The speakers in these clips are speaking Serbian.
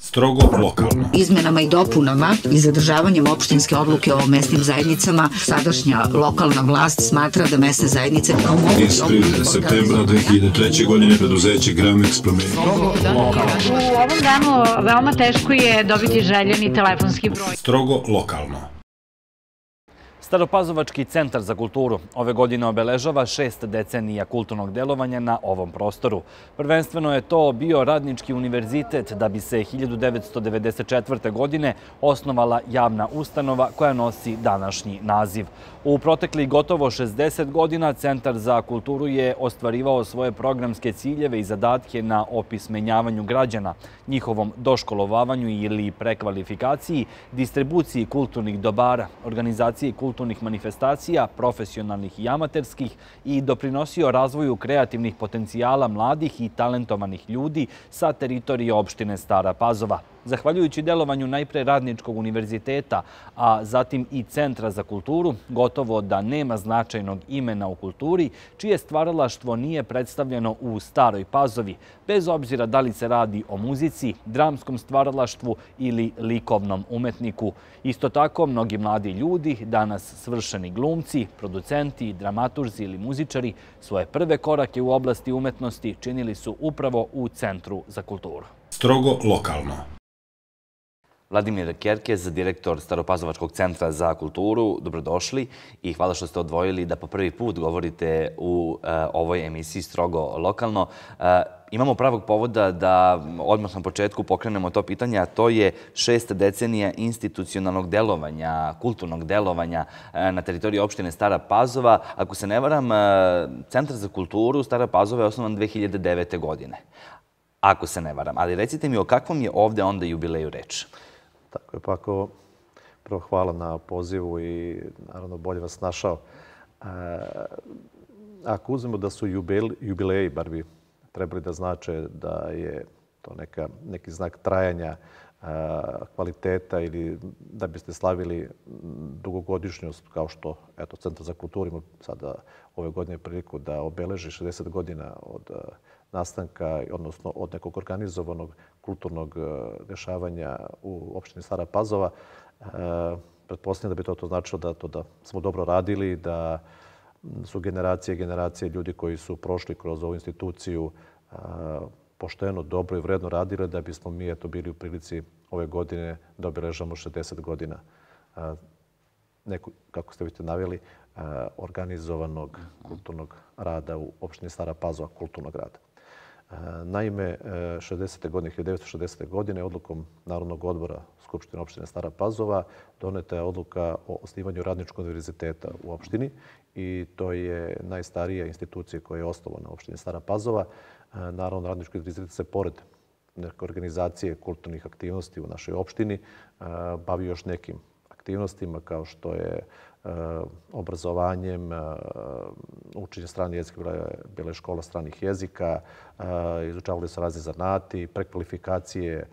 Strogo lokalno. Izmenama i dopunama i zadržavanjem opštinske odluke o mesnim zajednicama, sadašnja lokalna vlast smatra da mesne zajednice kao mogu... Iz septembra 2003. godine preduzeće Gramex promenio. U ovom danu veoma teško je dobiti željeni telefonski broj. Strogo lokalno. Staropazovački centar za kulturu ove godine obeležava šest decenija kulturnog delovanja na ovom prostoru. Prvenstveno je to bio Radnički univerzitet da bi se 1994. godine osnovala javna ustanova koja nosi današnji naziv. U protekli gotovo 60 godina Centar za kulturu je ostvarivao svoje programske ciljeve i zadatke na opismenjavanju građana, njihovom doškolovavanju ili prekvalifikaciji, distribuciji kulturnih dobara, organizaciji kulturnih manifestacija, profesionalnih i amaterskih i doprinosio razvoju kreativnih potencijala mladih i talentovanih ljudi sa teritorije opštine Stara Pazova. Zahvaljujući delovanju najpre Radničkog univerziteta, a zatim i Centra za kulturu, gotovo da nema značajnog imena u kulturi, čije stvaralaštvo nije predstavljeno u Staroj Pazovi, bez obzira da li se radi o muzici, dramskom stvaralaštvu ili likovnom umetniku. Isto tako, mnogi mladi ljudi, danas svršeni glumci, producenti, dramaturzi ili muzičari, svoje prve korake u oblasti umetnosti činili su upravo u Centru za kulturu. Strogo lokalno. Vladimir Kerkez, direktor Staropazovačkog centra za kulturu, dobrodošli i hvala što ste odvojili da po prvi put govorite u eh, ovoj emisiji strogo lokalno. Eh, imamo pravog povoda da odmah na početku pokrenemo to pitanje, a to je šest decenija institucionalnog delovanja, kulturnog delovanja eh, na teritoriji opštine Stara Pazova. Ako se ne varam, Centar za kulturu Stara Pazova je osnovan 2009. godine. Ako se ne varam. Ali recite mi o kakvom je ovde onda jubileju reč? Tako je, pa ako, prvo hvala na pozivu i naravno bolje vas našao. A, e, ako uzmemo da su jubil, jubileji, bar bi trebali da znače da je to neka, neki znak trajanja e, kvaliteta ili da biste slavili dugogodišnjost kao što eto, Centar za kulturu ima sada ove godine priliku da obeleži 60 godina od e, nastanka, odnosno od nekog organizovanog kulturnog e, dešavanja u opštini Stara Pazova. E, pretpostavljam da bi to, to značilo da, to, da smo dobro radili, da su generacije i generacije ljudi koji su prošli kroz ovu instituciju e, pošteno, dobro i vredno radile da bismo mi eto, bili u prilici ove godine da obeležamo 60 godina neku, kako ste vidite naveli, organizovanog kulturnog rada u opštini Stara Pazova, kulturnog rada. Naime, 60. E, godine, 1960. godine odlukom Narodnog odbora Skupštine opštine Stara Pazova doneta je odluka o osnivanju Radničkog univerziteta u opštini i to je najstarija institucija koja je osnovana u opštini Stara Pazova. E, naravno, Radnički univerzitet se pored neke organizacije kulturnih aktivnosti u našoj opštini e, bavi još nekim aktivnostima kao što je Eh, obrazovanjem, eh, učenje strane jezika, bila je škola stranih jezika, eh, izučavali su razni zanati, prekvalifikacije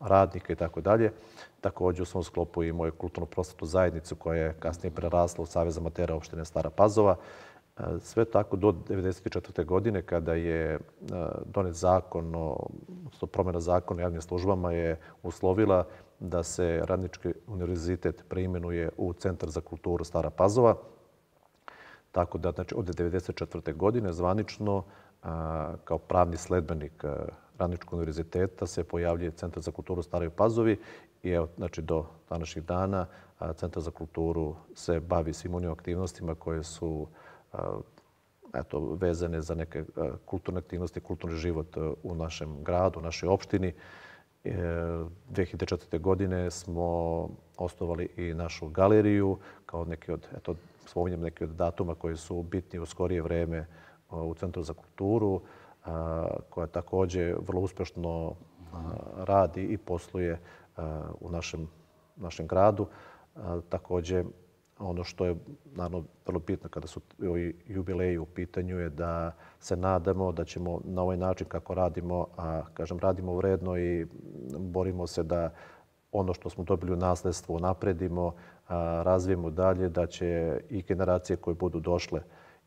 radnika i tako dalje. Takođe u svom sklopu imao je kulturno-prosvetnu zajednicu koja je kasnije prerasla u Savez amatera opštine Stara Pazova. Sve tako do 1994. godine kada je donet zakon, o, promjena zakona o javnim službama je uslovila da se Radnički univerzitet preimenuje u Centar za kulturu Stara Pazova, tako da znači, od 1994. godine zvanično kao pravni sledbenik Radničkog univerziteta se pojavljuje Centar za kulturu Staroj Pazovi i evo, znači, do današnjih dana Centar za kulturu se bavi svim onim aktivnostima koje su eto, vezane za neke kulturne aktivnosti, kulturni život u našem gradu, u našoj opštini. 2004. godine smo osnovali i našu galeriju kao neki od, eto, spominjem neki od datuma koji su bitni u skorije vreme uh, u Centru za kulturu, uh, koja takođe vrlo uspešno uh, radi i posluje u našem, našem gradu. Takođe, ono što je naravno vrlo bitno kada su ovi jubileji u pitanju je da se nadamo da ćemo na ovaj način kako radimo, a kažem radimo vredno i borimo se da ono što smo dobili u nasledstvo napredimo, a, razvijemo dalje, da će i generacije koje budu došle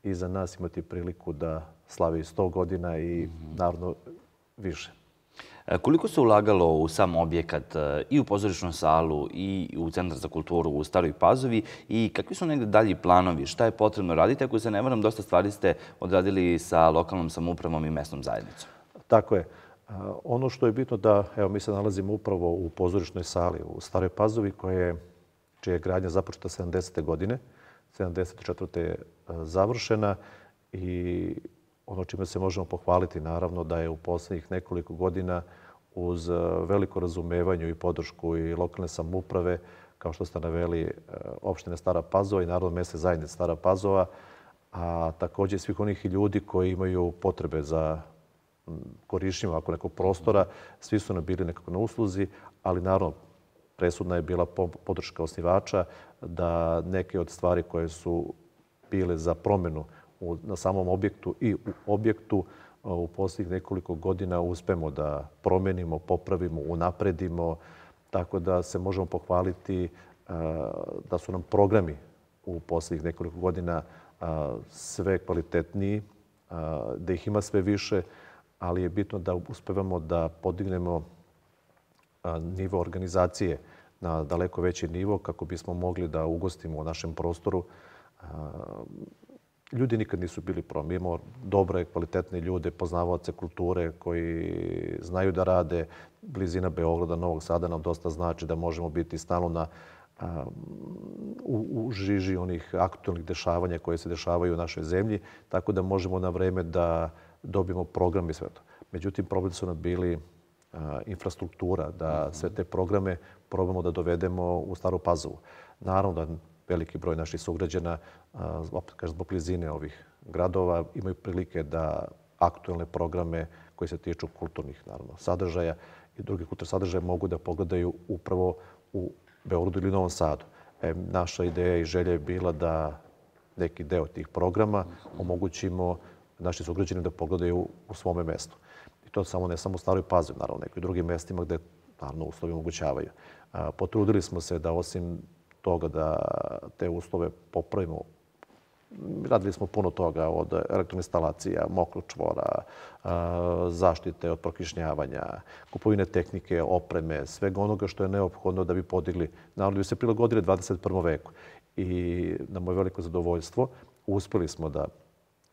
iza nas imati priliku da slave 100 godina i mm -hmm. naravno više. E, koliko se ulagalo u sam objekat e, i u pozorišnu salu i u Centar za kulturu u Staroj Pazovi i kakvi su negde dalji planovi? Šta je potrebno raditi? Ako se ne varam, dosta stvari ste odradili sa lokalnom samoupravom i mesnom zajednicom. Tako je. E, ono što je bitno da, evo, mi se nalazimo upravo u pozorišnoj sali u Staroj Pazovi, koja je, čija je gradnja započeta 70. godine, 74. završena i Ono čime se možemo pohvaliti, naravno, da je u poslednjih nekoliko godina uz e, veliko razumevanje i podršku i lokalne samuprave, kao što ste naveli, e, opštine Stara Pazova i Narodno mese zajednice Stara Pazova, a takođe svih onih ljudi koji imaju potrebe za korišćenjem ovako nekog prostora, svi su nam bili nekako na usluzi, ali naravno presudna je bila podrška osnivača da neke od stvari koje su bile za promenu u, na samom objektu i u objektu u poslednjih nekoliko godina uspemo da promenimo, popravimo, unapredimo, tako da se možemo pohvaliti da su nam programi u poslednjih nekoliko godina sve kvalitetniji, da ih ima sve više, ali je bitno da uspevamo da podignemo nivo organizacije na daleko veći nivo kako bismo mogli da ugostimo u našem prostoru ljudi nikad nisu bili pro. Mi imamo dobre, kvalitetne ljude, poznavaoce kulture koji znaju da rade. Blizina Beograda, Novog Sada nam dosta znači da možemo biti stalno na a, um, u, u žiži onih aktualnih dešavanja koje se dešavaju u našoj zemlji, tako da možemo na vreme da dobijemo program i sve to. Međutim, problem su nam bili a, uh, infrastruktura, da mhm. sve te programe probamo da dovedemo u Staru Pazovu. Naravno da veliki broj naših sugrađana, kažem, zbog blizine ovih gradova, imaju prilike da aktuelne programe koji se tiču kulturnih naravno, sadržaja i drugih kulturnih sadržaja mogu da pogledaju upravo u Beogradu ili Novom Sadu. E, naša ideja i želja je bila da neki deo tih programa omogućimo našim sugrađani da pogledaju u svome mestu. I to samo ne samo u Staroj Pazovi, naravno, nego drugim mestima gde naravno uslovi omogućavaju. Potrudili smo se da osim toga da te uslove popravimo. Radili smo puno toga od elektroinstalacija, mokrog čvora, zaštite od prokišnjavanja, kupovine tehnike, opreme, svega onoga što je neophodno da bi podigli, naravno da bi se prilagodili 21. veku. I na moje veliko zadovoljstvo uspeli smo da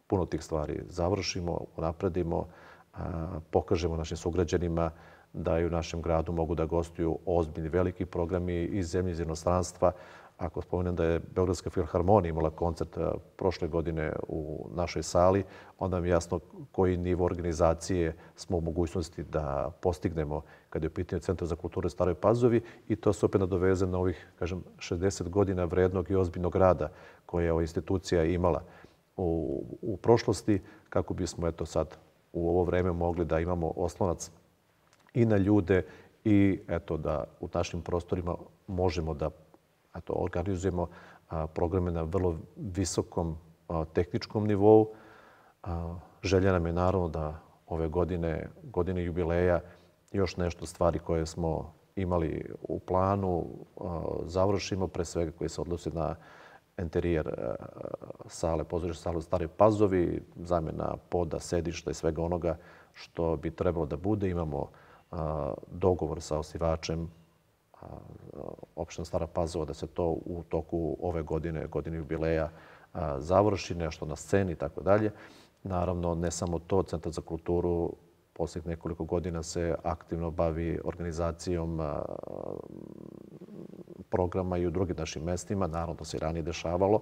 puno tih stvari završimo, unapredimo, pokažemo našim sugrađanima da i u našem gradu mogu da gostuju ozbiljni veliki programi iz zemlje iz inostranstva. Ako spomenem da je Beogradska filharmonija imala koncert e, prošle godine u našoj sali, onda mi je jasno koji nivo organizacije smo u mogućnosti da postignemo kada je u pitanju Centra za kulturu Staroj Pazovi i to se opet nadoveze na ovih, kažem, 60 godina vrednog i ozbiljnog rada koje je ova institucija imala u, u prošlosti kako bismo eto sad u ovo vreme mogli da imamo oslonac i na ljude i eto da u našim prostorima možemo da eto, organizujemo programe na vrlo visokom tehničkom nivou. želja nam je naravno da ove godine, godine jubileja, još nešto stvari koje smo imali u planu, završimo pre svega koje se odnosi na enterijer sale, pozorište sale u Staroj Pazovi, zamena poda, sedišta i svega onoga što bi trebalo da bude. Imamo uh, dogovor sa osnivačem opština Stara Pazova da se to u toku ove godine, godine jubileja, završi, nešto na sceni i tako dalje. Naravno, ne samo to, Centar za kulturu poslednjih nekoliko godina se aktivno bavi organizacijom programa i u drugim našim mestima. Naravno, to se i ranije dešavalo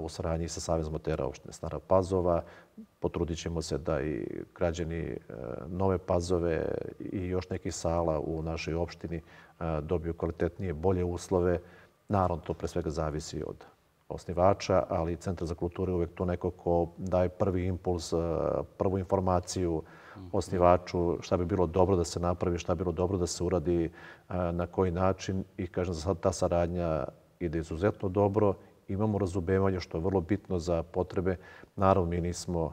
u saradnji sa Savezom motera opštine Stara Pazova. Potrudit ćemo se da i građani e, Nove Pazove i još nekih sala u našoj opštini e, dobiju kvalitetnije, bolje uslove. Naravno, to pre svega zavisi od osnivača, ali Centar za kulturu je uvek to neko ko daje prvi impuls, e, prvu informaciju mhm. osnivaču, šta bi bilo dobro da se napravi, šta bi bilo dobro da se uradi, na koji način. I kažem, za sad ta saradnja ide izuzetno dobro imamo razumevanje, što je vrlo bitno za potrebe. Naravno, mi nismo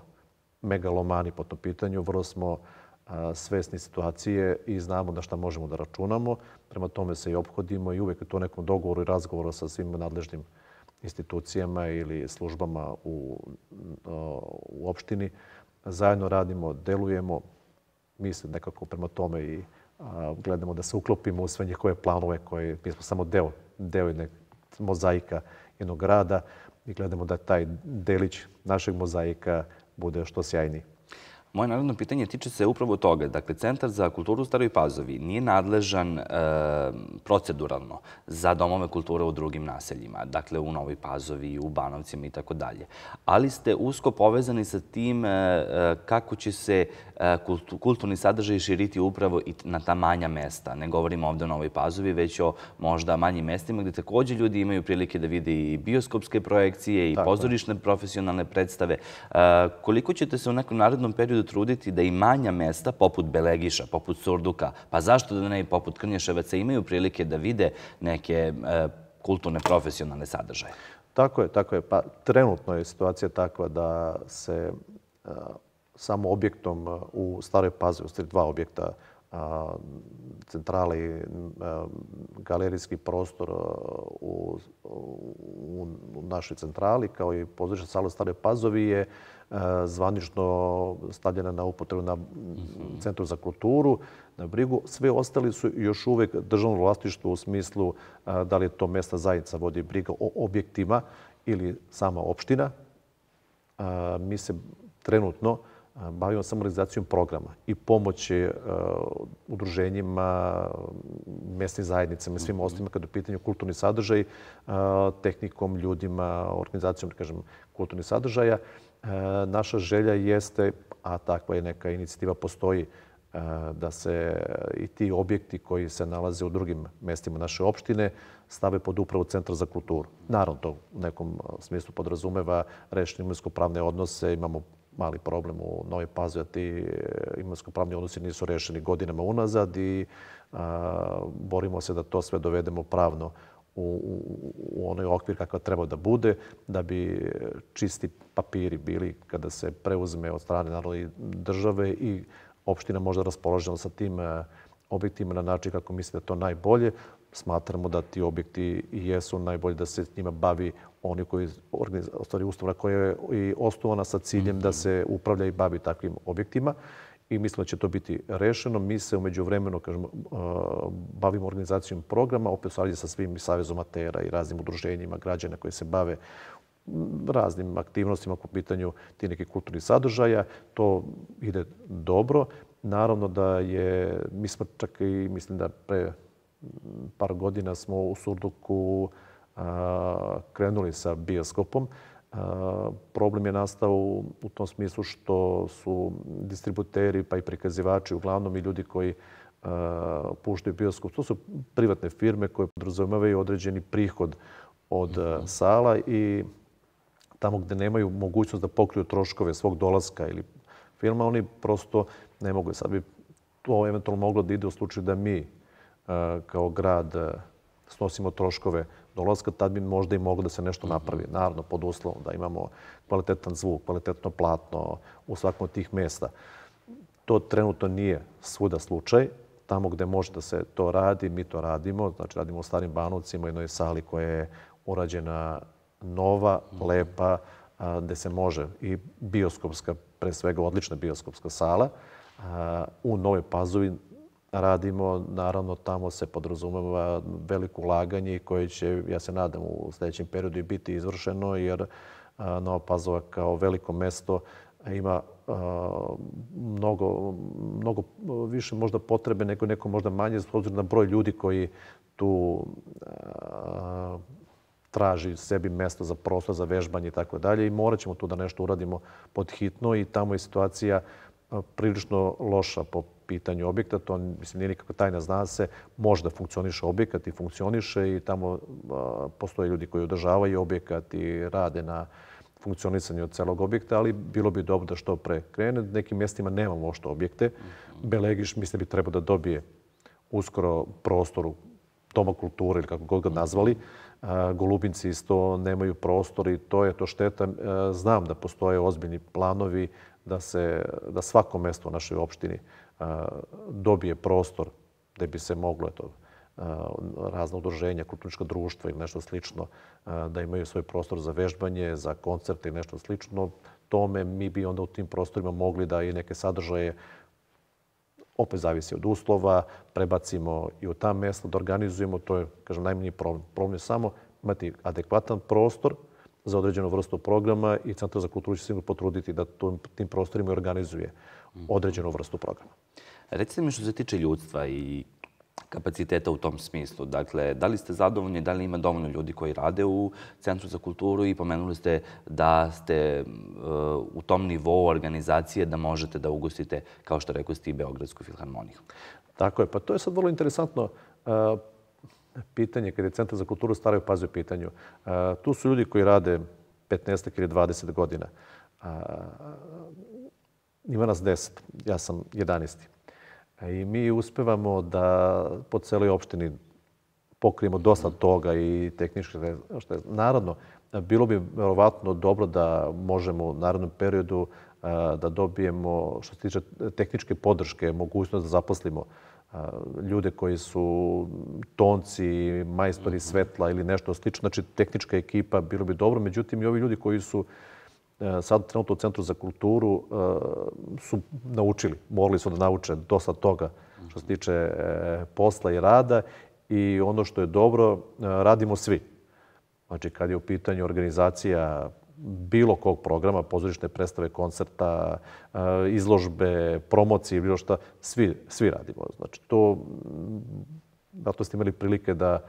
megalomani po tom pitanju, vrlo smo svesni situacije i znamo na šta možemo da računamo. Prema tome se i obhodimo i uvek je to nekom dogovoru i razgovoru sa svim nadležnim institucijama ili službama u, u opštini. Zajedno radimo, delujemo, mi se nekako prema tome i gledamo da se uklopimo u sve njihove planove koje mi smo samo deo, deo jedne mozaika jednog grada i gledamo da taj delić našeg mozaika bude što sjajniji. Moje narodno pitanje tiče se upravo toga. Dakle, Centar za kulturu u Staroj Pazovi nije nadležan e, proceduralno za domove kulture u drugim naseljima, dakle u Novoj Pazovi, u Banovcima i tako dalje. Ali ste usko povezani sa tim e, e, kako će se kulturni sadržaj širiti upravo i na ta manja mesta. Ne govorimo ovde o Novoj Pazovi, već o možda manjim mestima gde takođe ljudi imaju prilike da vide i bioskopske projekcije i pozorišne profesionalne predstave. Koliko ćete se u nekom narednom periodu truditi da i manja mesta, poput Belegiša, poput Surduka, pa zašto da ne i poput Krnješevaca, imaju prilike da vide neke e, kulturne, profesionalne sadržaje? Tako je, tako je. Pa trenutno je situacija takva da se e, samo objektom e, u Staroj Pazi, u stvari dva objekta, a, centrali, galerijski prostor u, u, našoj centrali, kao i pozorišna sala Staroj Pazovi je E, zvanično stavljena na upotrebu na Centru za kulturu, na brigu. Sve ostali su još uvek državno vlastištvo u smislu e, da li je to mesta zajednica vodi briga o objektima ili sama opština. E, mi se trenutno bavimo samo realizacijom programa i pomoći udruženjima, mesnim zajednicama i svima ostalima kada je u pitanju kulturni sadržaj, tehnikom, ljudima, organizacijom, da kažem, kulturnih sadržaja. E, naša želja jeste, a takva je neka inicijativa postoji, e, da se e, i ti objekti koji se nalaze u drugim mestima naše opštine stave pod upravu Centar za kulturu. Naravno, to u nekom smislu podrazumeva rešenje imovinsko-pravne odnose. Imamo mali problem u Novoj Pazovi, a ti imovinsko-pravni odnosi nisu rešeni godinama unazad i borimo se da to sve dovedemo pravno u, u u onaj okvir kakav treba da bude, da bi e, čisti papiri bili kada se preuzme od strane naravno, države i opština možda raspoložena sa tim e, objektima na način kako misle da to najbolje. Smatramo da ti objekti jesu najbolje da se njima bavi oni koji ostvari ustavna koja je i osnovana sa ciljem da se upravlja i bavi takvim objektima i mislim da će to biti rešeno. Mi se umeđu vremenu kažem, uh, bavimo organizacijom programa, opet savjeti sa svim savezom atera i raznim udruženjima građana koji se bave mm, raznim aktivnostima po pitanju ti nekih kulturnih sadržaja. To ide dobro. Naravno da je, mi smo čak i mislim da pre mm, par godina smo u Surduku uh, krenuli sa bioskopom. Problem je nastao u tom smislu što su distributeri pa i prikazivači uglavnom i ljudi koji puštaju bioskop. To su privatne firme koje podrazumevaju određeni prihod od mhm. sala i tamo gde nemaju mogućnost da pokriju troškove svog dolaska ili filma, oni prosto ne mogu. Sad bi to eventualno moglo da ide u slučaju da mi kao grad snosimo troškove dolaska, tad bi možda i moglo da se nešto napravi. Mhm. Naravno, pod uslovom da imamo kvalitetan zvuk, kvalitetno platno u svakom od tih mesta. To trenutno nije svuda slučaj. Tamo gde može da se to radi, mi to radimo. Znači, radimo u Starim Banovcima, jednoj sali koja je urađena nova, mhm. lepa, gde se može i bioskopska, pre svega odlična bioskopska sala. U Nove Pazovi radimo, naravno tamo se podrazumeva veliko ulaganje koje će, ja se nadam, u sledećem periodu biti izvršeno, jer Nova Pazova kao veliko mesto ima mnogo, mnogo više možda potrebe nego neko možda manje, s obzirom na broj ljudi koji tu traži sebi mesto za prostor, za vežbanje i tako dalje. I morat ćemo tu da nešto uradimo pod hitno i tamo je situacija uh, prilično loša po pitanju objekta. To mislim, nije nikakva tajna, zna se. Možda funkcioniše objekat i funkcioniše i tamo postoje ljudi koji održavaju objekat i rade na funkcionisanju celog objekta, ali bilo bi dobro da što pre krene. Na nekim mjestima nemamo ošto objekte. Belegiš, mislim, da bi trebao da dobije uskoro prostor u doma kulture ili kako god ga nazvali. Golubinci isto nemaju prostor i to je to šteta. Znam da postoje ozbiljni planovi da, se, da svako mesto u našoj opštini dobije prostor gde bi se moglo eto, razne udruženja, kulturnička društva ili nešto slično, da imaju svoj prostor za vežbanje, za koncerte ili nešto slično, tome mi bi onda u tim prostorima mogli da i neke sadržaje opet zavisi od uslova, prebacimo i u ta mesta da organizujemo, to je, kažem, najmanji problem. Problem je samo imati adekvatan prostor, za određenu vrstu programa i Centar za kulturu će se potruditi da tim prostorima organizuje mhm. određenu vrstu programa. Recite mi što se tiče ljudstva i kapaciteta u tom smislu. Dakle, da li ste zadovoljni, da li ima dovoljno ljudi koji rade u Centru za kulturu i pomenuli ste da ste uh, u tom nivou organizacije da možete da ugostite, kao što rekao ste, i Beogradsku filharmoniju. Tako je, pa to je sad vrlo interesantno. Uh, pitanje, kada je Centar za kulturu Staroj Pazi u pitanju, tu su ljudi koji rade 15 ili 20 godina. Ima nas 10, ja sam 11. I mi uspevamo da po celoj opštini pokrijemo dosta toga i tehnički što je. Narodno, bilo bi verovatno dobro da možemo u narodnom periodu da dobijemo, što se tiče tehničke podrške, mogućnost da zaposlimo ljude koji su tonci, majstori mhm. svetla ili nešto slično. Znači, tehnička ekipa bilo bi dobro. Međutim, i ovi ljudi koji su e, sad trenutno u Centru za kulturu e, su naučili, morali su da nauče dosta toga što se mhm. tiče e, posla i rada. I ono što je dobro, radimo svi. Znači, kad je u pitanju organizacija bilo kog programa, pozorišne predstave, koncerta, e, izložbe, promocije, bilo šta, svi, svi radimo. Znači, to, mm, da to ste imali prilike da,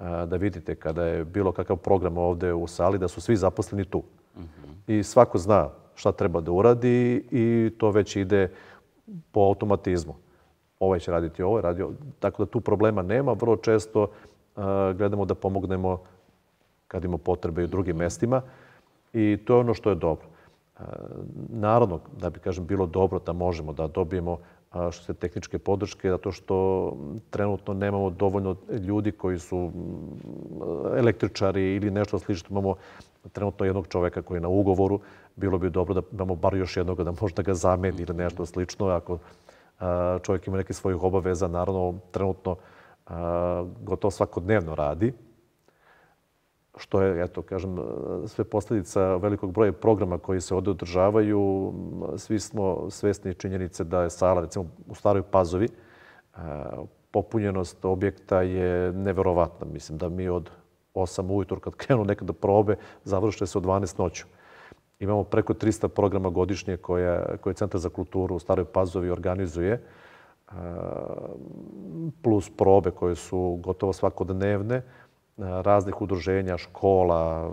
e, da vidite kada je bilo kakav program ovde u sali, da su svi zaposleni tu. Mm -hmm. I svako zna šta treba da uradi i to već ide po automatizmu. Ovaj će raditi ovo, radi ovo. Tako da tu problema nema. Vrlo često e, gledamo da pomognemo kad ima potrebe i u drugim mhm. mestima. Uh, i to je ono što je dobro. E, naravno, da bi kažem, bilo dobro da možemo da dobijemo što se tehničke podrške, zato što trenutno nemamo dovoljno ljudi koji su električari ili nešto slično. Imamo trenutno jednog čoveka koji je na ugovoru. Bilo bi dobro da imamo bar još jednog da možda ga zameni ili nešto slično. Ako čovjek ima neke svojih obaveza, naravno trenutno gotovo svakodnevno radi, što je, eto, kažem, sve posledica velikog broja programa koji se ovde održavaju. Svi smo svesni činjenice da je sala, recimo, u Staroj Pazovi, e, popunjenost objekta je neverovatna. Mislim da mi od 8 ujutru kad krenu da probe, završe se od 12 noću. Imamo preko 300 programa godišnje koje, koje Centar za kulturu u Staroj Pazovi organizuje, e, plus probe koje su gotovo svakodnevne raznih udruženja, škola,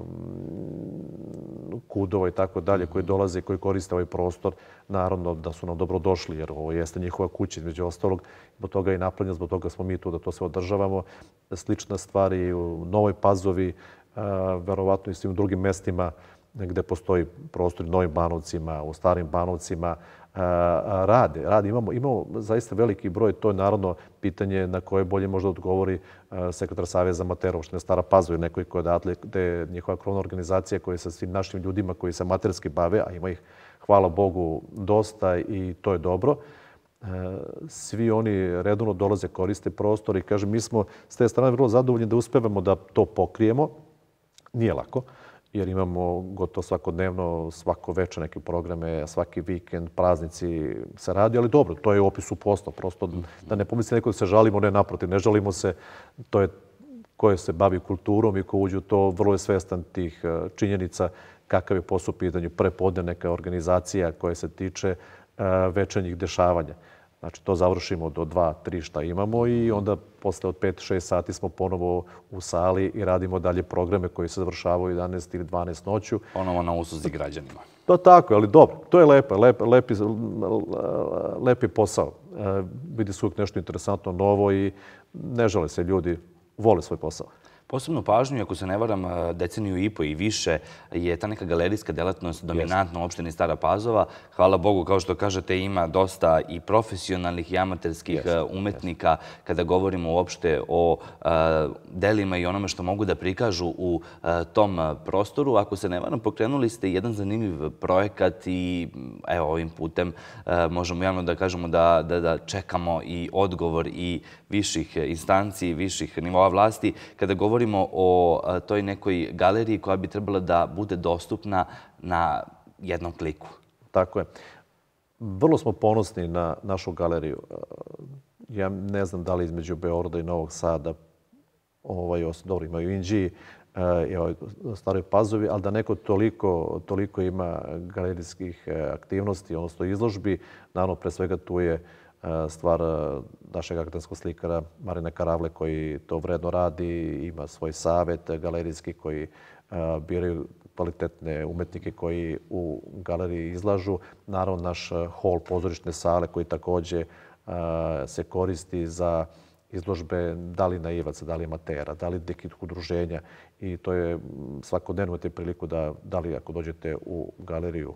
kudova i tako dalje koji mhm. dolaze i koji koriste ovaj prostor, naravno da su nam dobrodošli jer ovo jeste njihova kuća između ostalog. Zbog toga je napravljeno, zbog toga smo mi tu da to sve održavamo. Slična stvar je u Novoj Pazovi, e, verovatno i svim drugim mestima gde postoji prostor u Novim Banovcima, u Starim Banovcima, rade. rade. Imamo, imamo zaista veliki broj, to je naravno pitanje na koje bolje možda odgovori sekretar Saveza Matera, opštine Stara Pazova ili nekoj koja je gde je njihova krovna organizacija koja je sa svim našim ljudima koji se materski bave, a ima ih, hvala Bogu, dosta i to je dobro svi oni redovno dolaze, koriste prostor i kažem, mi smo s te strane vrlo zadovoljni da uspevamo da to pokrijemo. Nije lako jer imamo gotovo svakodnevno, svako večer neke programe, svaki vikend, praznici se radi, ali dobro, to je opis u opisu posla. Prosto da ne pomisli neko da se žalimo, ne naprotiv, ne žalimo se, to je koje se bavi kulturom i ko uđe u to, vrlo je svestan tih e, činjenica kakav je posao u pitanju prepodne neka organizacija koja se tiče e, večernjih dešavanja. Znači, to završimo do 2, 3 šta imamo i mhm. onda posle od 5, 6 sati smo ponovo u sali i radimo dalje programe koji se završavaju 11 ili 12 noću. Ponovo na usuzi građanima. Da, tako, ali dobro. To je lepo, lep, lepi, lepi posao. E, vidi se uvijek nešto interesantno, novo i ne žele se ljudi, vole svoj posao. Posebno pažnju, ako se ne varam, e, deceniju i po i više je ta neka galerijska delatnost dominantna u opštini Stara Pazova. Hvala Bogu, kao što kažete, ima dosta i profesionalnih i amaterskih e, umetnika kada govorimo uopšte o e, delima i onome što mogu da prikažu u tom prostoru. Ako se ne varam, pokrenuli ste jedan zanimljiv projekat i evo, ovim putem možemo javno da kažemo da, da, da čekamo i odgovor i viših instanci, viših nivoa vlasti kada govorimo govorimo o toj nekoj galeriji koja bi trebala da bude dostupna na jednom kliku. Tako je. Vrlo smo ponosni na našu galeriju. Ja ne znam da li između Beorda i Novog Sada, ovaj, dobro imaju Inđiji, i ovaj staroj pazovi, ali da neko toliko, toliko ima galerijskih e, aktivnosti, odnosno izložbi, naravno pre svega tu je uh, E, stvar e, našeg akademskog slikara Marina Karavle koji to vredno radi, ima svoj savet galerijski koji e, biraju kvalitetne umetnike koji u galeriji izlažu. Naravno, naš hol pozorišne sale koji takođe se koristi za izložbe da li naivaca, da li amatera, da li nekih udruženja i to je svakodnevno imate priliku da, da li ako dođete u galeriju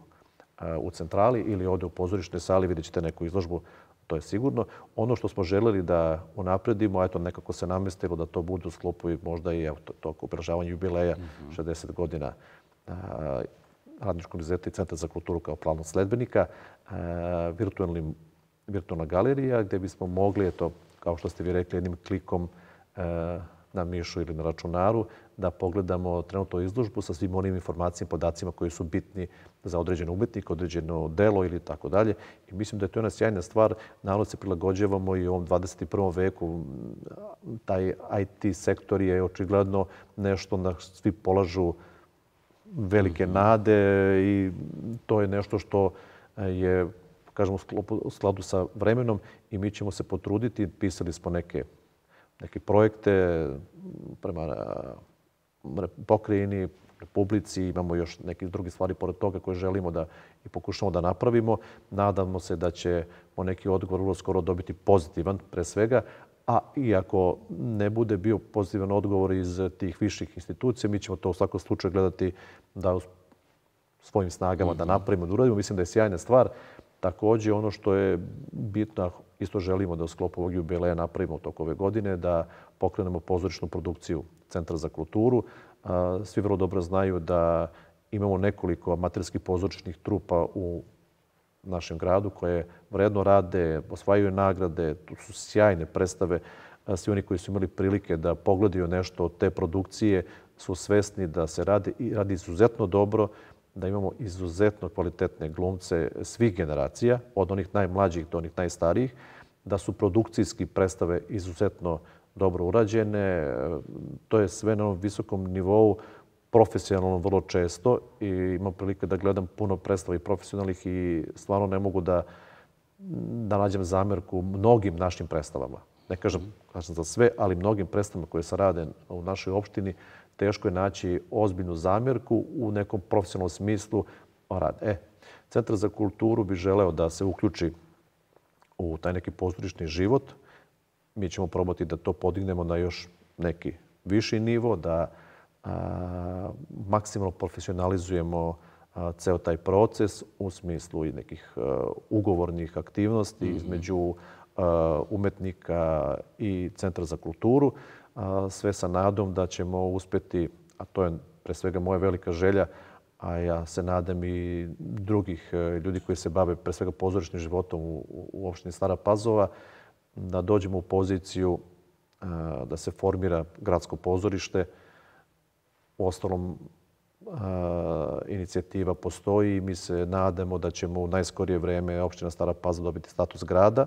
u centrali ili ovde u pozorišnoj sali vidjet ćete neku izložbu, to je sigurno. Ono što smo želeli da unapredimo, eto, nekako se namestilo da to budu sklopu i možda i evo, tog obražavanja jubileja, 60 mhm. godina Radničkog univerziteta i Centra za kulturu kao plavnog sledbenika, a, virtualna galerija gde bismo mogli, eto, kao što ste vi rekli, jednim klikom na mišu ili na računaru, da pogledamo trenutno izložbu sa svim onim informacijama, podacima koji su bitni za određen umetnik, određeno delo ili tako dalje. I mislim da je to jedna sjajna stvar. Naravno se prilagođavamo i u ovom 21. veku. Taj IT sektor je očigledno nešto na svi polažu velike mhm. nade i to je nešto što je kažemo, u skladu sa vremenom i mi ćemo se potruditi. Pisali smo neke neke projekte mm, prema pokrajini, republici, imamo još neke druge stvari pored toga koje želimo da i pokušamo da napravimo. Nadamo se da ćemo neki odgovor vrlo skoro dobiti pozitivan pre svega, a iako ne bude bio pozitivan odgovor iz tih viših institucija, mi ćemo to u svakom slučaju gledati da svojim snagama da mhm. napravimo, da uradimo. Mislim da je sjajna stvar Takođe, ono što je bitno, isto želimo da u sklopu ovog jubileja napravimo tok ove godine, da pokrenemo pozorišnu produkciju Centra za kulturu. Svi vrlo dobro znaju da imamo nekoliko amaterskih pozorišnih trupa u našem gradu koje vredno rade, osvajaju nagrade, tu su sjajne predstave. Svi oni koji su imali prilike da pogledaju nešto od te produkcije su svesni da se radi, i radi izuzetno dobro da imamo izuzetno kvalitetne glumce svih generacija, od onih najmlađih do onih najstarijih, da su produkcijski predstave izuzetno dobro urađene. To je sve na onom visokom nivou, profesionalno vrlo često i imam prilike da gledam puno predstava i profesionalnih i stvarno ne mogu da, da nađem zamerku mnogim našim predstavama ne kažem, kažem za sve, ali mnogim predstavama koje se rade u našoj opštini, teško je naći ozbiljnu zamjerku u nekom profesionalnom smislu rad. E, Centar za kulturu bi želeo da se uključi u taj neki pozorišni život. Mi ćemo probati da to podignemo na još neki viši nivo, da maksimalno profesionalizujemo ceo taj proces u smislu i nekih ugovornih aktivnosti mhm. između Uh, umetnika i Centra za kulturu, uh, sve sa nadom da ćemo uspeti, a to je pre svega moja velika želja, a ja se nadam i drugih uh, ljudi koji se bave pre svega pozorišnim životom u, u opštini Stara Pazova, da dođemo u poziciju da se formira gradsko pozorište. U ostalom, inicijativa postoji i mi se nadamo da ćemo u najskorije vreme opština Stara Pazova dobiti status grada.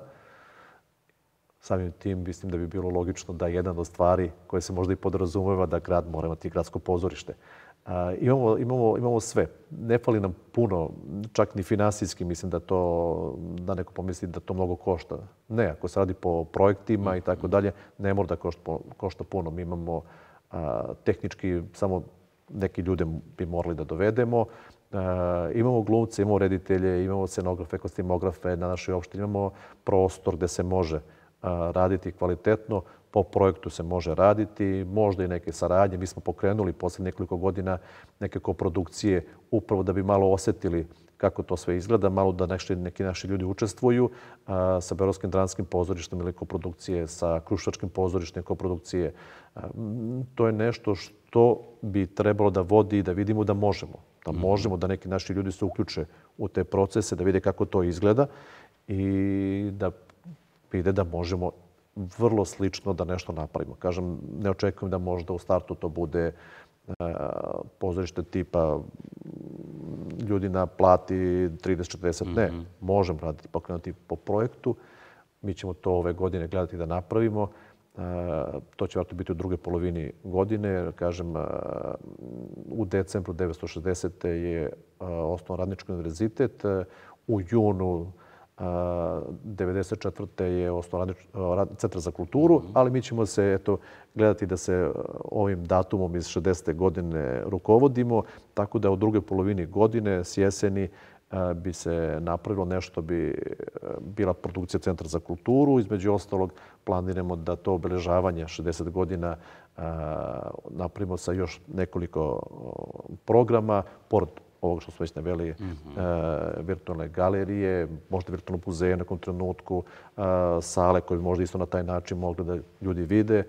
Samim tim mislim da bi bilo logično da jedan od stvari koje se možda i podrazumeva da grad mora imati gradsko pozorište. A, e, imamo, imamo, imamo sve. Ne fali nam puno, čak ni finansijski mislim da to, da neko pomisli da to mnogo košta. Ne, ako se radi po projektima i tako mm-hmm. dalje, ne mora da košta, košta puno. Mi imamo a, e, tehnički samo neki ljude bi morali da dovedemo. Uh, imamo glumce, imamo reditelje, imamo scenografe, kostimografe na našoj opštini, imamo prostor gde se može uh, raditi kvalitetno, po projektu se može raditi, možda i neke saradnje. Mi smo pokrenuli posle nekoliko godina neke koprodukcije upravo da bi malo osetili kako to sve izgleda, malo da neki, neki naši ljudi učestvuju sa Beorovskim dranskim pozorištem ili koprodukcije, sa Krušačkim pozorištem koprodukcije. to je nešto što bi trebalo da vodi i da vidimo da možemo. Da mhm. možemo da neki naši ljudi se uključe u te procese, da vide kako to izgleda i da ide da možemo vrlo slično da nešto napravimo. Kažem, ne očekujem da možda u startu to bude e, pozorište tipa mm, ljudi na plati 30-40. Ne, mm možemo raditi, pokrenuti po projektu. Mi ćemo to ove godine gledati da napravimo. E, to će vjerojatno biti u drugoj polovini godine. Kažem, e, u decembru 1960. je osnovan Radnički univerzitet. U junu 94. je osnovan Centar za kulturu, mhm. ali mi ćemo se eto, gledati da se uh, ovim datumom iz 60. godine rukovodimo, tako da u druge polovini godine, s jeseni, uh, bi se napravilo nešto bi uh, bila produkcija Centra za kulturu. Između ostalog, planiramo da to obeležavanje 60 godina napravimo sa još nekoliko programa, pored ovog što smo već naveli, mhm. e, virtualne galerije, možda virtualno muzeje u nekom trenutku, e, sale koje možda isto na taj način mogli da ljudi vide, e,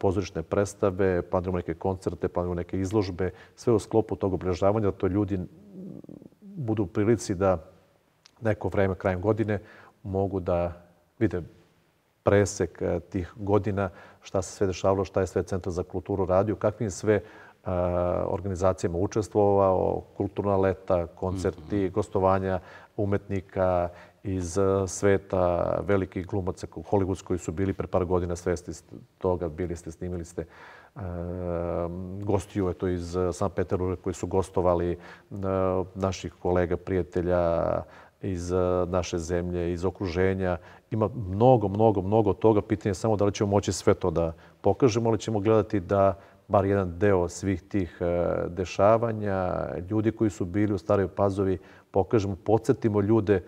pozorišne predstave, planiramo neke koncerte, planiramo neke izložbe, sve u sklopu tog obrežavanja, da to ljudi budu u prilici da neko vreme krajem godine mogu da vide presek tih godina, šta se sve dešavalo, šta je sve Centar za kulturu radio, kakvim sve uh, organizacijama učestvovao, kulturna leta, koncerti, mhm. gostovanja umetnika iz sveta velikih glumaca Hollywood koji su bili pre par godina svesti toga, bili ste, snimili ste e, gostiju eto, iz San Peterburga koji su gostovali naših kolega, prijatelja iz naše zemlje, iz okruženja. Ima mnogo, mnogo, mnogo toga. Pitanje je samo da li ćemo moći sve to da pokažemo, ali ćemo gledati da bar jedan deo svih tih e, dešavanja, ljudi koji su bili u Staroj Pazovi, pokažemo, podsjetimo ljude e,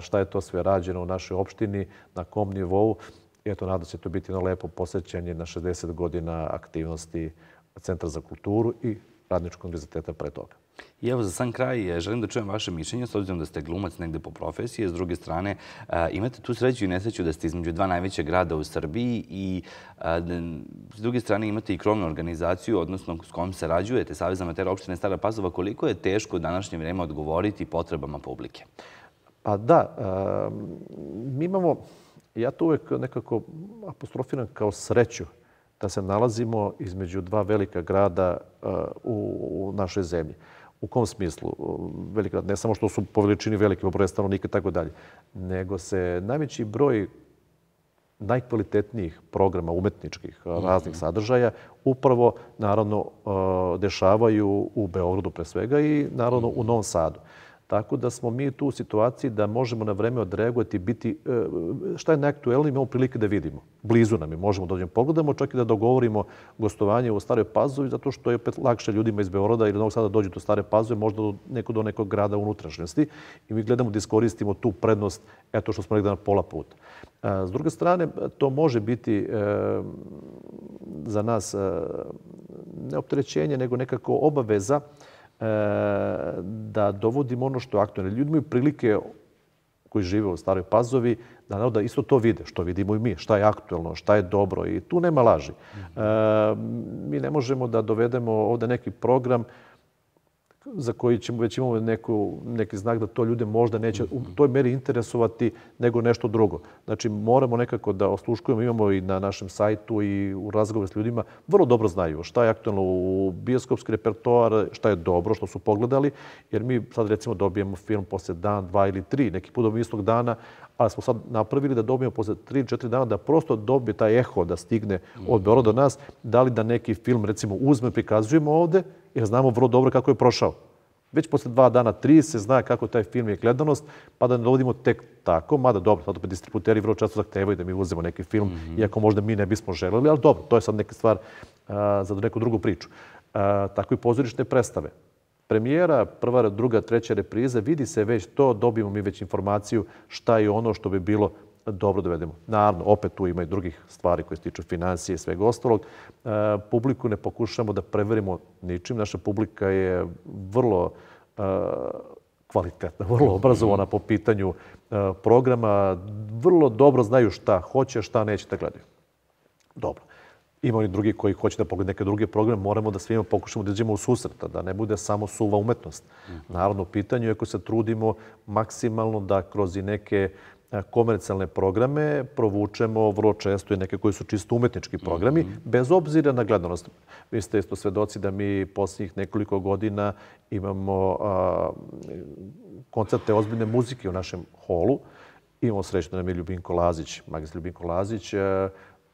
šta je to sve rađeno u našoj opštini, na kom nivou. I eto, nadam se to biti jedno lepo posjećanje na 60 godina aktivnosti Centra za kulturu i Radničkog univerziteta pre toga. I evo za sam kraj e, želim da čujem vaše mišljenje, s obzirom da ste glumac negde po profesiji, s druge strane e, imate tu sreću i nesreću da ste između dva najveća grada u Srbiji i e, s druge strane imate i krovnu organizaciju, odnosno s kojom sarađujete, Savez amatera opštine Stara Pazova, koliko je teško u današnje vreme odgovoriti potrebama publike? Pa da, mi imamo, ja to uvek nekako apostrofiram kao sreću, da se nalazimo između dva velika grada u našoj zemlji. U kom smislu? Veliki ne samo što su po veličini veliki po broju stanovnika i tako dalje, nego se najveći broj najkvalitetnijih programa umetničkih mhm. raznih mm -hmm. sadržaja upravo naravno e, dešavaju u Beogradu pre svega i naravno u mhm. Novom Sadu. Tako da smo mi tu u situaciji da možemo na vreme odreagovati, biti, e, šta je najaktuelnije, imamo prilike da vidimo. Blizu nam je, možemo da dođemo pogledamo, čak i da dogovorimo gostovanje u Staroj Pazovi, zato što je opet lakše ljudima iz Beoroda ili Novog Sada dođu do Stare Pazove, možda do, neko do nekog grada unutrašnjosti i mi gledamo da iskoristimo tu prednost, eto što smo negde na pola puta. E, s druge strane, to može biti e, za nas ne opterećenje, nego nekako obaveza E, da dovodimo ono što je aktualno. Ljudi imaju prilike koji žive u Staroj Pazovi, da, da isto to vide, što vidimo i mi, šta je aktuelno, šta je dobro i tu nema laži. Mhm. E, mi ne možemo da dovedemo ovde neki program za koji ćemo već imamo neku, neki znak da to ljude možda neće u toj meri interesovati nego nešto drugo. Znači, moramo nekako da osluškujemo, imamo i na našem sajtu i u razgovoru s ljudima, vrlo dobro znaju šta je aktualno u bioskopski repertoar, šta je dobro, što su pogledali, jer mi sad recimo dobijemo film posle dan, dva ili tri, neki put dobijemo istog dana, ali smo sad napravili da dobijemo posle 3-4 dana da prosto dobije taj eho da stigne od Beograda do nas, da li da neki film recimo uzme, prikazujemo ovde, jer znamo vrlo dobro kako je prošao. Već posle dva dana, tri se zna kako taj film je gledanost, pa da ne dovodimo tek tako, mada dobro, sad opet distributeri vrlo često zahtevaju da mi uzemo neki film, mm -hmm. iako možda mi ne bismo želeli, ali dobro, to je sad neka stvar a, za neku drugu priču. A, tako i pozorišne predstave premijera, prva, druga, treća repriza, vidi se već to, dobijemo mi već informaciju šta je ono što bi bilo dobro dovedemo. Da Naravno, opet tu ima i drugih stvari koje se tiču financije i svega ostalog. E, publiku ne pokušamo da preverimo ničim. Naša publika je vrlo e, kvalitetna, vrlo obrazovana po pitanju e, programa. Vrlo dobro znaju šta hoće, šta neće da gledaju. Dobro ima oni drugi koji hoće da pogleda neke druge programe, moramo da svima pokušamo da iđemo u susreta, da ne bude samo suva umetnost. Naravno, u pitanju je ako se trudimo maksimalno da kroz i neke komercijalne programe provučemo vrlo često i neke koji su čisto umetnički programi, mhm. bez obzira na gledanost. Vi ste isto svedoci da mi posljednjih nekoliko godina imamo a, koncerte ozbiljne muzike u našem holu. Imamo srećno da nam je Ljubinko Lazić, magistar Ljubinko Lazić,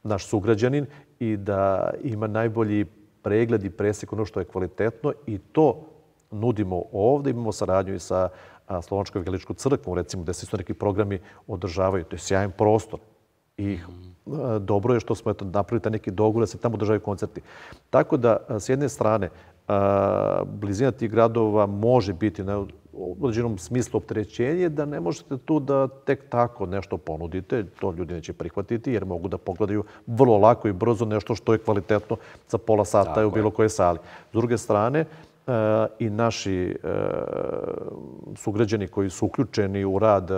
naš sugrađanin i da ima najbolji pregled i presek ono što je kvalitetno i to nudimo ovde. Imamo saradnju i sa Slovačkom evangeličkom crkvom, recimo, gde se isto neki programi održavaju. To je sjajan prostor. I mhm. dobro je što smo eto, napravili taj neki dogovor da se tamo održavaju koncerti. Tako da, s jedne strane, blizina tih gradova može biti u određenom smislu opterećenje da ne možete tu da tek tako nešto ponudite, to ljudi neće prihvatiti jer mogu da pogledaju vrlo lako i brzo nešto što je kvalitetno za pola sata tako u bilo kojoj sali. S druge strane, e, i naši e, sugrađani koji su uključeni u rad e,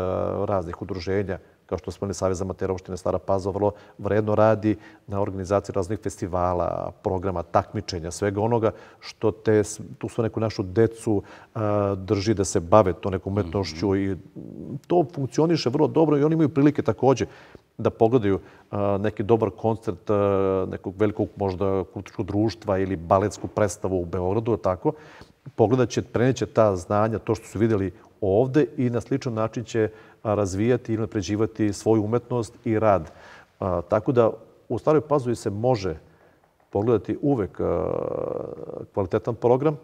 raznih udruženja, kao što smo Savez amatera opštine Stara Pazo, vrlo vredno radi na organizaciji raznih festivala, programa, takmičenja, svega onoga što te, tu su neku našu decu drži da se bave to nekom umetnošću mhm. i to funkcioniše vrlo dobro i oni imaju prilike takođe da pogledaju neki dobar koncert nekog velikog možda kulturskog društva ili baletsku predstavu u Beogradu, tako, pogledat će, preneće ta znanja, to što su videli ovde i na sličan način će razvijati i napređivati svoju umetnost i rad. Tako da u Staroj Pazovi se može pogledati uvek kvalitetan program,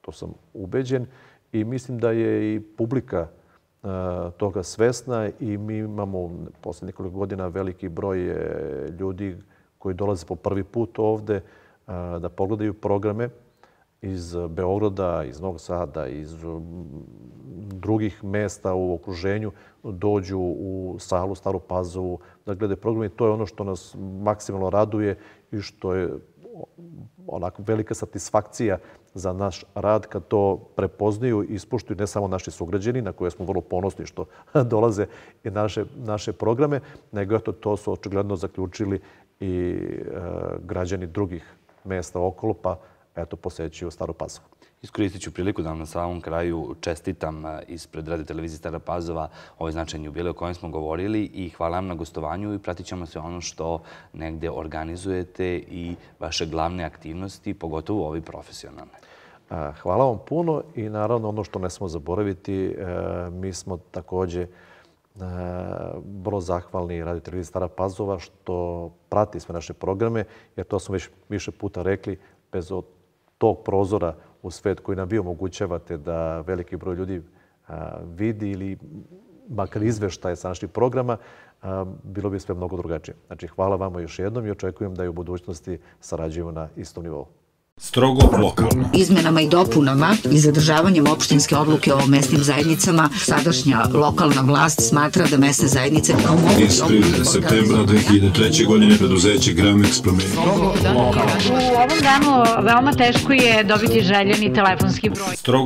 to sam ubeđen, i mislim da je i publika toga svesna i mi imamo posle nekoliko godina veliki broj e, ljudi koji dolaze po prvi put ovde da pogledaju programe iz e, Beograda, iz Novog Sada, iz e, drugih mesta u okruženju dođu u salu Staru Pazovu da glede program i to je ono što nas maksimalno raduje i što je onako velika satisfakcija za naš rad kad to prepoznaju i ispoštuju ne samo naši sugrađani, na koje smo vrlo ponosni što dolaze i naše, naše programe, nego eto, to su očigledno zaključili i e, građani drugih mesta okolo, pa eto, posećuju Staru Pazovu. Iskoristit ću priliku da vam na samom kraju čestitam e, ispred Radio Televizije Stara Pazova ovaj značajan jubilej o kojem smo govorili i hvala vam na gostovanju i pratit ćemo sve ono što negde organizujete i vaše glavne aktivnosti, pogotovo ovi profesionalne. Hvala vam puno i naravno ono što ne smo zaboraviti, e, mi smo takođe e, vrlo zahvalni Radio Televizije Stara Pazova što prati sve naše programe, jer to smo već više puta rekli, bez od tog prozora u svet koji nam vi omogućavate da veliki broj ljudi vidi ili makar izveštaje sa naših programa, bilo bi sve mnogo drugačije. Znači, hvala vama još jednom i očekujem da i u budućnosti sarađujemo na istom nivou strogo lokalno. Izmenama i dopunama i zadržavanjem opštinske odluke o mesnim zajednicama, sadašnja lokalna vlast smatra da mesne zajednice kao mogu... 30. septembra 2003. godine preduzeće Gramex promenio. U ovom danu veoma teško je dobiti željeni telefonski broj. Strogo